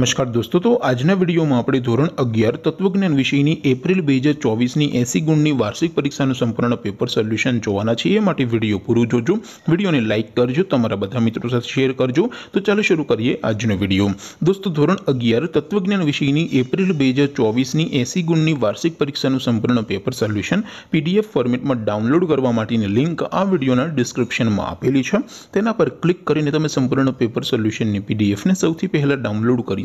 नमस्कार दोस्तों तो आज ना वीडियो में આપણે ધોરણ 11 તત્વજ્ઞાન વિષયની April 2024 ની 80 ગુણની વાર્ષિક પરીક્ષાનું સંપૂર્ણ પેપર સોલ્યુશન જોવાના છીએ માટે વિડિયો પૂરો જોજો વિડિયોને લાઈક કરજો તમારા બધા મિત્રો સાથે શેર કરજો તો ચાલો શરૂ કરીએ આજનો વિડિયો दोस्तों ધોરણ 11 તત્વજ્ઞાન વિષયની April 2024 ની 80 ગુણની વાર્ષિક પરીક્ષાનું સંપૂર્ણ પેપર સોલ્યુશન PDF ફોર્મેટમાં ડાઉનલોડ કરવા માટેની લિંક આ વિડિયોના ડિસ્ક્રિપ્શનમાં આપેલી છે તેના પર ક્લિક કરીને તમે સંપૂર્ણ પેપર સોલ્યુશન ને PDF ને સૌથી પહેલા ડાઉનલોડ કરી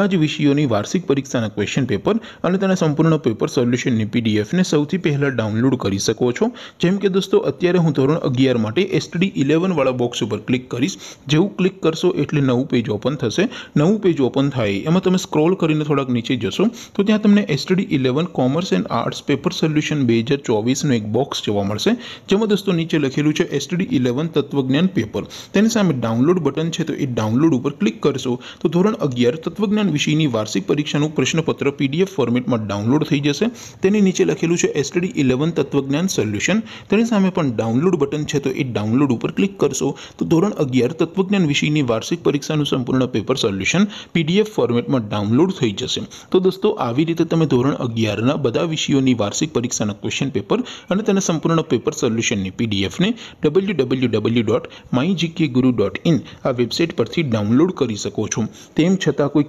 આજી વિષયોની વાર્ષિક પરીક્ષાના ક્વેશ્ચન પેપર અને તેના સંપૂર્ણનો પેપર સોલ્યુશનની પીડીએફ ને સૌથી પહેલા ડાઉનલોડ કરી શકો છો જેમ કે દોસ્તો અત્યારે હું ધોરણ 11 માટે STD 11 વાળા બોક્સ ઉપર ક્લિક કરીશ જેવું ક્લિક કરશો એટલે નવું પેજ ઓપન થશે નવું પેજ ઓપન થાય એમાં તમે સ્ક્રોલ કરીને થોડક નીચે જશો તો ત્યાં તમને STD 11 commerce and arts paper solution 2024 નો એક બોક્સ જોવા મળશે જેમાં દોસ્તો નીચે લખેલું છે STD 11 તત્વજ્ઞાન પેપર તેની સામે ડાઉનલોડ બટન છે તો એ ડાઉનલોડ ઉપર ક્લિક કરશો તો ધોરણ 11 તત્વ વિષયની વાર્ષિક પરીક્ષાનું પ્રશ્નપત્ર પીડીએફ ફોર્મેટમાં ડાઉનલોડ થઈ જશે તેની નીચે લખેલું છે STD 11 તત્વજ્ઞાન સોલ્યુશન તેની સામે પણ ડાઉનલોડ બટન છે તો એ ડાઉનલોડ ઉપર ક્લિક કરશો તો ધોરણ 11 તત્વજ્ઞાન વિષયની વાર્ષિક પરીક્ષાનું સંપૂર્ણ પેપર સોલ્યુશન પીડીએફ ફોર્મેટમાં ડાઉનલોડ થઈ જશે તો દોસ્તો આવી રીતે તમે ધોરણ 11 ના બધા વિષયોની વાર્ષિક પરીક્ષાના ક્વેશ્ચન પેપર અને તેના સંપૂર્ણ પેપર સોલ્યુશનની પીડીએફ ને www.mygkguru.in આ વેબસાઈટ પરથી ડાઉનલોડ કરી શકો છો તેમ છતાં કોઈ